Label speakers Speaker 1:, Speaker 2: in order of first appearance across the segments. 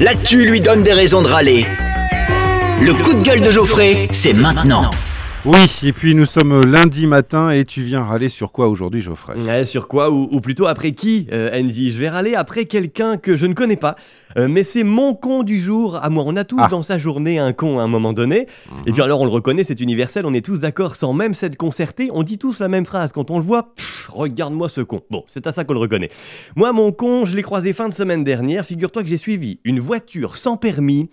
Speaker 1: l'actu lui donne des raisons de râler. Le coup de gueule de Geoffrey, c'est maintenant. Oui, et puis nous sommes lundi matin et tu viens râler sur quoi aujourd'hui, Geoffrey Sur quoi ou, plutôt après qui, euh, Je vais râler après quelqu'un que je ne connais pas, euh, mais c'est mon con du jour. À ah, moi, on a tous ah. dans sa journée un con à un moment donné. Mhm. Et puis alors, on le reconnaît, c'est universel, on est tous d'accord sans même s'être concerté. On dit tous la même phrase quand on le voit Regarde-moi ce con. Bon, c'est à ça qu'on le reconnaît. Moi, mon con, je l'ai croisé fin de semaine dernière. Figure-toi que j'ai suivi une voiture sans permis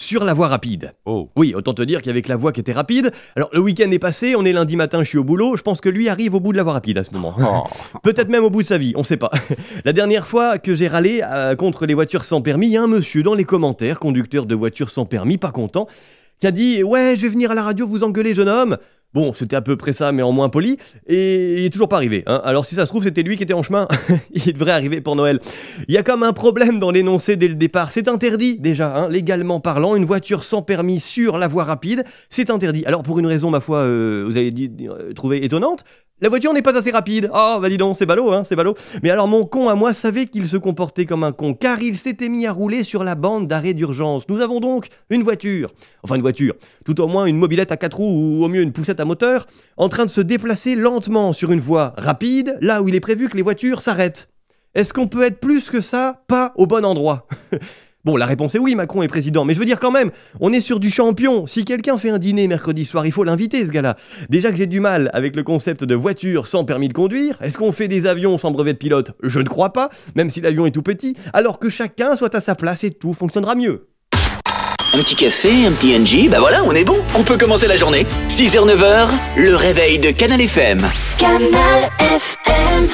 Speaker 1: sur la voie rapide. Oh. Oui, autant te dire qu'avec la voie qui était rapide, alors le week-end est passé, on est lundi matin, je suis au boulot, je pense que lui arrive au bout de la voie rapide à ce moment. Oh. Peut-être même au bout de sa vie, on sait pas. la dernière fois que j'ai râlé euh, contre les voitures sans permis, il y a un monsieur dans les commentaires, conducteur de voiture sans permis, pas content, qui a dit « Ouais, je vais venir à la radio vous engueuler, jeune homme ». Bon, c'était à peu près ça, mais en moins poli, et il est toujours pas arrivé. Hein. Alors si ça se trouve, c'était lui qui était en chemin, il devrait arriver pour Noël. Il y a comme un problème dans l'énoncé dès le départ, c'est interdit déjà, hein, légalement parlant, une voiture sans permis sur la voie rapide, c'est interdit. Alors pour une raison, ma foi, euh, vous allez euh, trouver étonnante, la voiture n'est pas assez rapide. Oh, bah dis donc, c'est ballot, hein, c'est ballot. Mais alors, mon con à moi savait qu'il se comportait comme un con, car il s'était mis à rouler sur la bande d'arrêt d'urgence. Nous avons donc une voiture, enfin une voiture, tout au moins une mobilette à quatre roues ou au mieux une poussette à moteur, en train de se déplacer lentement sur une voie rapide, là où il est prévu que les voitures s'arrêtent. Est-ce qu'on peut être plus que ça Pas au bon endroit. Bon, la réponse est oui, Macron est président, mais je veux dire quand même, on est sur du champion. Si quelqu'un fait un dîner mercredi soir, il faut l'inviter, ce gars-là. Déjà que j'ai du mal avec le concept de voiture sans permis de conduire, est-ce qu'on fait des avions sans brevet de pilote Je ne crois pas, même si l'avion est tout petit, alors que chacun soit à sa place et tout fonctionnera mieux. Un petit café, un petit NG, bah voilà, on est bon. On peut commencer la journée. 6h-9h, le réveil de Canal FM. Canal FM